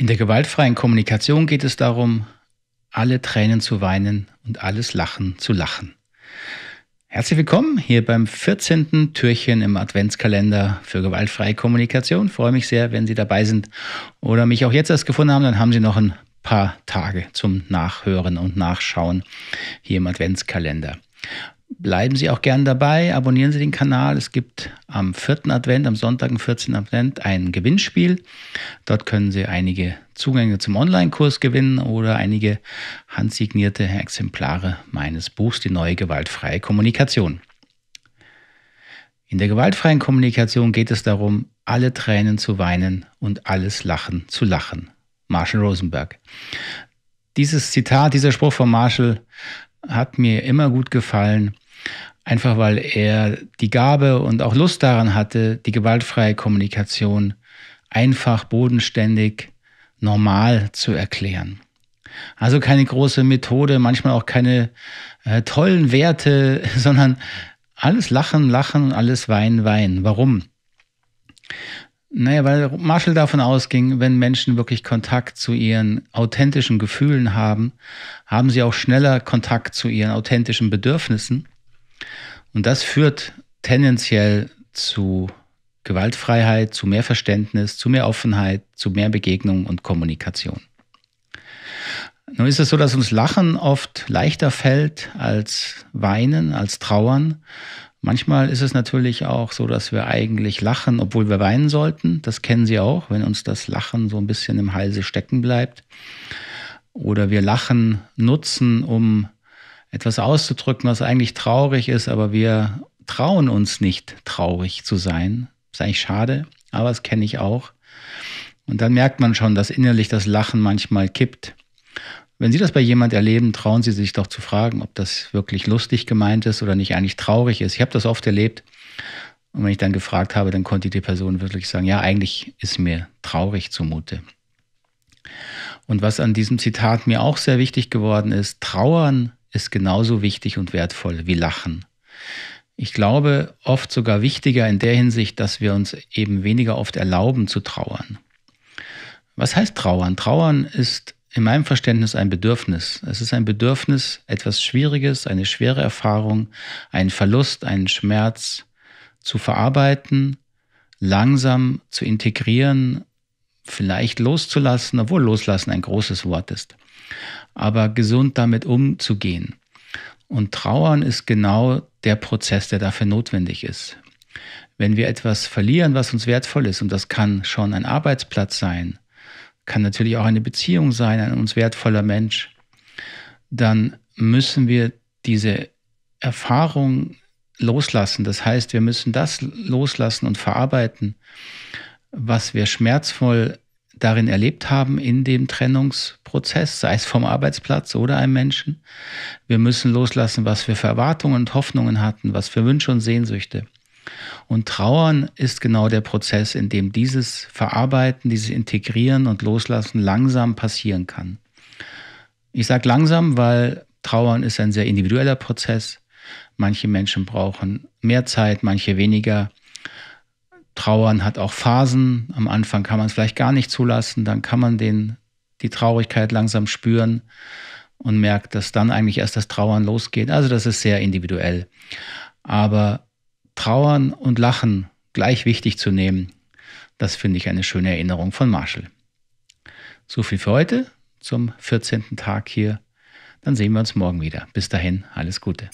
In der gewaltfreien Kommunikation geht es darum, alle Tränen zu weinen und alles Lachen zu lachen. Herzlich willkommen hier beim 14. Türchen im Adventskalender für gewaltfreie Kommunikation. Ich freue mich sehr, wenn Sie dabei sind oder mich auch jetzt erst gefunden haben, dann haben Sie noch ein paar Tage zum Nachhören und Nachschauen hier im Adventskalender. Bleiben Sie auch gern dabei, abonnieren Sie den Kanal. Es gibt am 4. Advent, am Sonntag, am 14. Advent, ein Gewinnspiel. Dort können Sie einige Zugänge zum Online-Kurs gewinnen oder einige handsignierte Exemplare meines Buchs Die neue gewaltfreie Kommunikation. In der gewaltfreien Kommunikation geht es darum, alle Tränen zu weinen und alles Lachen zu lachen. Marshall Rosenberg. Dieses Zitat, dieser Spruch von Marshall hat mir immer gut gefallen, einfach weil er die Gabe und auch Lust daran hatte, die gewaltfreie Kommunikation einfach, bodenständig, normal zu erklären. Also keine große Methode, manchmal auch keine äh, tollen Werte, sondern alles Lachen, Lachen alles Weinen, Weinen. Warum? Naja, weil Marshall davon ausging, wenn Menschen wirklich Kontakt zu ihren authentischen Gefühlen haben, haben sie auch schneller Kontakt zu ihren authentischen Bedürfnissen. Und das führt tendenziell zu Gewaltfreiheit, zu mehr Verständnis, zu mehr Offenheit, zu mehr Begegnung und Kommunikation. Nun ist es so, dass uns Lachen oft leichter fällt als Weinen, als Trauern, Manchmal ist es natürlich auch so, dass wir eigentlich lachen, obwohl wir weinen sollten. Das kennen Sie auch, wenn uns das Lachen so ein bisschen im Halse stecken bleibt. Oder wir Lachen nutzen, um etwas auszudrücken, was eigentlich traurig ist, aber wir trauen uns nicht, traurig zu sein. Ist eigentlich schade, aber das kenne ich auch. Und dann merkt man schon, dass innerlich das Lachen manchmal kippt wenn Sie das bei jemand erleben, trauen Sie sich doch zu fragen, ob das wirklich lustig gemeint ist oder nicht eigentlich traurig ist. Ich habe das oft erlebt. Und wenn ich dann gefragt habe, dann konnte die Person wirklich sagen, ja, eigentlich ist mir traurig zumute. Und was an diesem Zitat mir auch sehr wichtig geworden ist, trauern ist genauso wichtig und wertvoll wie lachen. Ich glaube, oft sogar wichtiger in der Hinsicht, dass wir uns eben weniger oft erlauben zu trauern. Was heißt trauern? Trauern ist in meinem Verständnis ein Bedürfnis. Es ist ein Bedürfnis, etwas Schwieriges, eine schwere Erfahrung, einen Verlust, einen Schmerz zu verarbeiten, langsam zu integrieren, vielleicht loszulassen, obwohl loslassen ein großes Wort ist, aber gesund damit umzugehen. Und trauern ist genau der Prozess, der dafür notwendig ist. Wenn wir etwas verlieren, was uns wertvoll ist, und das kann schon ein Arbeitsplatz sein, kann natürlich auch eine Beziehung sein, ein uns wertvoller Mensch, dann müssen wir diese Erfahrung loslassen. Das heißt, wir müssen das loslassen und verarbeiten, was wir schmerzvoll darin erlebt haben in dem Trennungsprozess, sei es vom Arbeitsplatz oder einem Menschen. Wir müssen loslassen, was wir für Erwartungen und Hoffnungen hatten, was für Wünsche und Sehnsüchte. Und Trauern ist genau der Prozess, in dem dieses Verarbeiten, dieses Integrieren und Loslassen langsam passieren kann. Ich sage langsam, weil Trauern ist ein sehr individueller Prozess. Manche Menschen brauchen mehr Zeit, manche weniger. Trauern hat auch Phasen. Am Anfang kann man es vielleicht gar nicht zulassen, dann kann man den, die Traurigkeit langsam spüren und merkt, dass dann eigentlich erst das Trauern losgeht. Also das ist sehr individuell. Aber Trauern und Lachen gleich wichtig zu nehmen, das finde ich eine schöne Erinnerung von Marshall. So viel für heute zum 14. Tag hier. Dann sehen wir uns morgen wieder. Bis dahin, alles Gute.